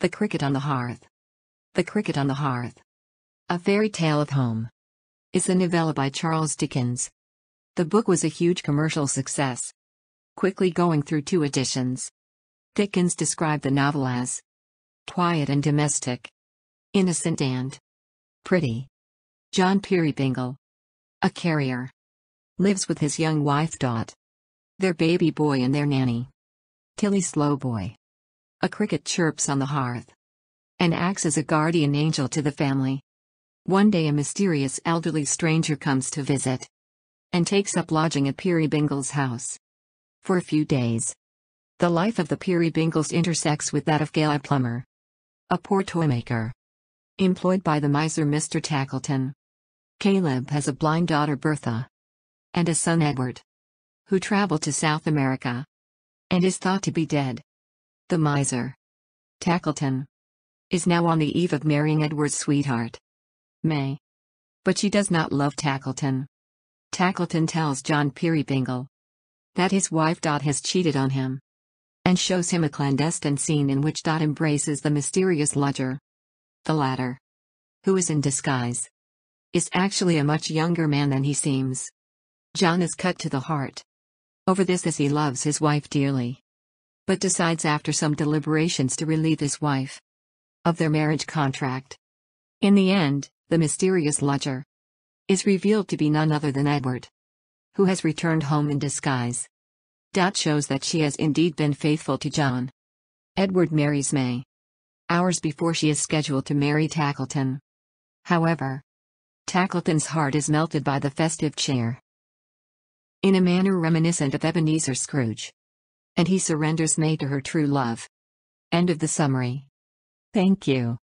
The Cricket on the Hearth. The Cricket on the Hearth. A Fairy Tale of Home. Is a novella by Charles Dickens. The book was a huge commercial success. Quickly going through two editions. Dickens described the novel as quiet and domestic, innocent and pretty. John Peerybingle, a carrier, lives with his young wife Dot, their baby boy and their nanny, Tilly Slowboy. A cricket chirps on the hearth and acts as a guardian angel to the family. One day a mysterious elderly stranger comes to visit and takes up lodging at Peary Bingle's house. For a few days, the life of the Peary Bingles intersects with that of Gala Plummer, a poor toymaker employed by the miser Mr. Tackleton. Caleb has a blind daughter Bertha and a son Edward, who travelled to South America and is thought to be dead the miser. Tackleton is now on the eve of marrying Edward's sweetheart. May. But she does not love Tackleton. Tackleton tells John Peerybingle that his wife Dot has cheated on him and shows him a clandestine scene in which Dot embraces the mysterious lodger. The latter, who is in disguise, is actually a much younger man than he seems. John is cut to the heart over this as he loves his wife dearly but decides after some deliberations to relieve his wife of their marriage contract. In the end, the mysterious lodger is revealed to be none other than Edward, who has returned home in disguise. Dot shows that she has indeed been faithful to John. Edward marries May. Hours before she is scheduled to marry Tackleton. However, Tackleton's heart is melted by the festive cheer. In a manner reminiscent of Ebenezer Scrooge, and he surrenders May to her true love. End of the summary. Thank you.